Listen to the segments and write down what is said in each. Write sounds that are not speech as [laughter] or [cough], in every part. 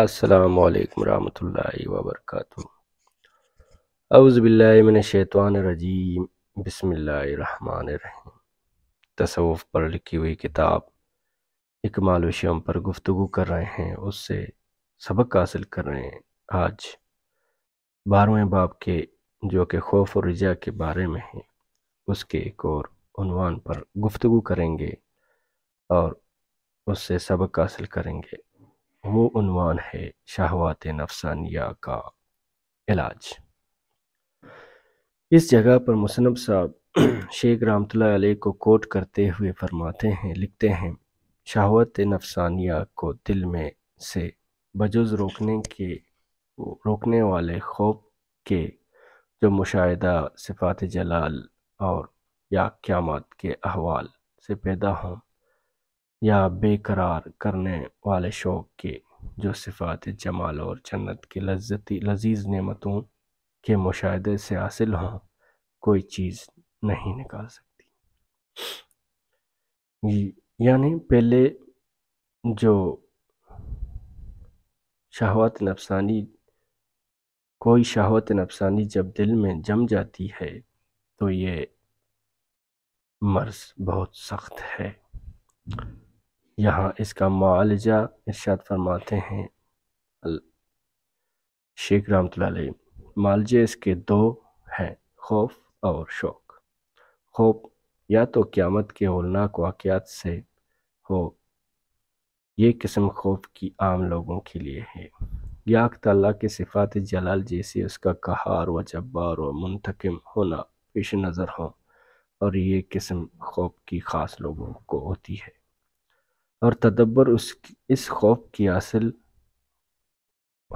असलकम वालेकुम वर्क व बरकातुहू अउज़बिल्लिमिनशैतवानरजीम बसमिल्लर तसवुफ़ पर लिखी हुई किताब इकमाल शम पर गुफ्तु कर रहे हैं उससे सबक हासिल कर रहे हैं आज बारहवें बाब के जो कि खौफ और रजा के बारे में है उसके एक और उनवान पर गुफ्तु करेंगे और उससे सबक हासिल करेंगे वो उनवान है शाहवात नफसानिया का इलाज इस जगह पर मुसनब साहब [clears throat] शेख रामत को कोट करते हुए फरमाते हैं लिखते हैं शाहवत नफसानिया को दिल में से बजुज रोकने के रोकने वाले खौफ के जो मुशाहिदा सिफात जलाल और या क्यामत के अहवाल से पैदा हों या बेकरार करने वाले शौक़ के जो सिफ़ात जमाल और जन्नत की लज्जती लजीज नेमतों के मुशाहदे से हासिल हों कोई चीज़ नहीं निकाल सकती यानी पहले जो शहवत नफसानी कोई शहवत नफसानी जब दिल में जम जाती है तो ये मर्ज़ बहुत सख्त है यहाँ इसका मालजा इर्शाद फरमाते हैं शेख रामतल मालजे इसके दो हैं खौफ और शौक खौफ या तो क़्यामत के होलनाक वाक़ात से हो ये किस्म खौफ की आम लोगों के लिए है याक तल्ला के सिफात जलाल जैसे उसका कहार व जब्बार व मुंतकम होना पेश नज़र हो और ये किस्म खौफ की ख़ास लोगों को होती है और तदब्बर उस इस खौफ की हासिल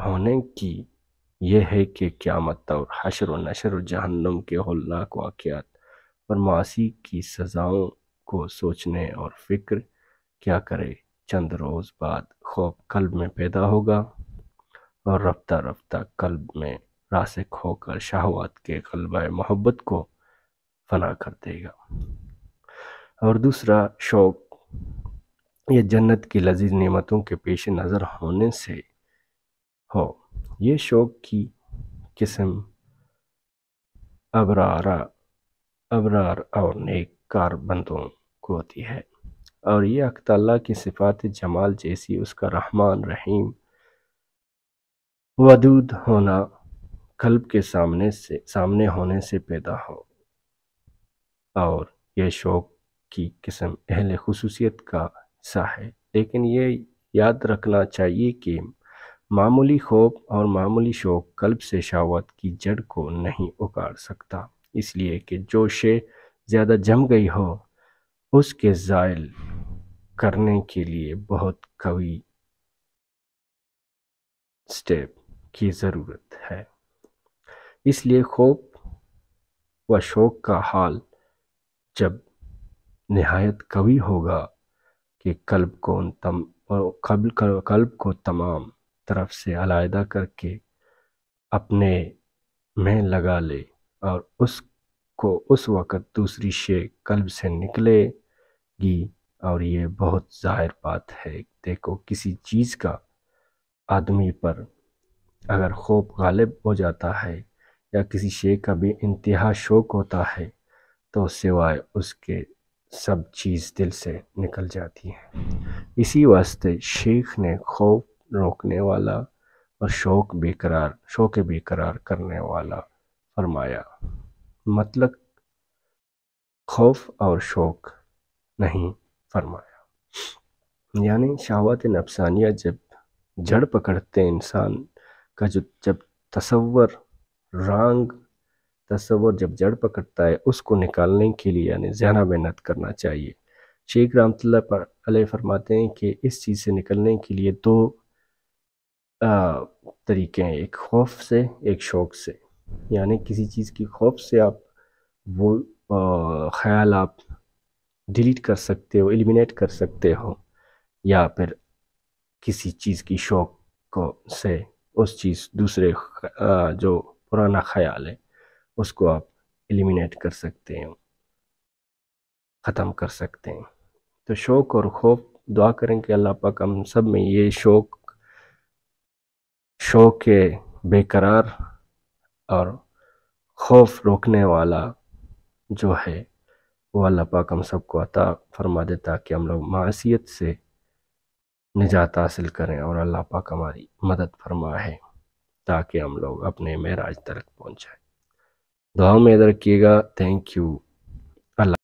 होने की यह है कि क्यामत और हशर व नशर और जहन्नम के होल्लाक वाक़ात और मासी की सज़ाओं को सोचने और फिक्र क्या करे चंद रोज़ बाद खौफ कल्ब में पैदा होगा और रफ्ता रफ्ता कल्ब में रासिक होकर शाहवात के गलबा मोहब्बत को फना कर देगा और दूसरा शौक़ ये जन्नत की लजीज नेमतों के पेश नज़र होने से हो ये शौक़ की किस्म अबरारा अबरार और नेक कार बंदों को होती है और ये अख्ताला की सिफात जमाल जैसी उसका रहमान रहीम वदूद होना कल्ब के सामने से सामने होने से पैदा हो और यह शौक़ की किस्म अहल खसूसियत का हिस्सा है लेकिन ये याद रखना चाहिए कि मामूली खौफ और मामूली शौक कल्ब से शावत की जड़ को नहीं उगाड़ सकता इसलिए कि जो शे ज़्यादा जम गई हो उसके ज़ायल करने के लिए बहुत कवि स्टेप की ज़रूरत है इसलिए खौफ व शौक का हाल जब नहायत कवि होगा कि कल्ब को उन तम कल्ब कल्ब को तमाम तरफ से अलायदा करके अपने में लगा ले और उसको उस वक़्त दूसरी शे कल्ब से निकलेगी और ये बहुत ज़ाहिर बात है देखो किसी चीज़ का आदमी पर अगर खौफ गालिब हो जाता है या किसी शे का भी इंतहा शौक होता है तो सिवाय उसके सब चीज़ दिल से निकल जाती है इसी वास्ते शेख ने खौफ रोकने वाला और शौक बेकरार शौक बेकरार करने वाला फरमाया मतलब खौफ और शौक नहीं फरमाया यानी शाहवात नफसानिया जब जड़ पकड़ते इंसान का जो जब तस्वर रांग तस्वर जब जड़ पकड़ता है उसको निकालने के लिए यानी ज़्यादा मेहनत करना चाहिए शेख रामतल्ला फरमाते हैं कि इस चीज़ से निकलने के लिए दो आ, तरीके हैं एक खौफ से एक शौक से यानी किसी चीज़ की खौफ से आप वो ख्याल आप डिलीट कर सकते हो एलिमिनेट कर सकते हो या फिर किसी चीज़ की शौक को से उस चीज़ दूसरे आ, जो पुराना ख्याल है उसको आप एलिमिनेट कर सकते हैं ख़त्म कर सकते हैं तो शौक़ और खौफ दुआ करें कि अल्लाह पाक हम सब में ये शौक़ शौक़ के बेकरार और खौफ रोकने वाला जो है वो अल्लाह पाक हम सबको अता फरमा दे ताकि हम लोग मासीत से निजात हासिल करें और अल्लाह पाक हमारी मदद फरमाए ताकि हम लोग अपने मेराज तक पहुँचाएँ ದಾ ಮೇದ ಥ್ಯಾಂಕ್ ಯು ಅಲ್ಲ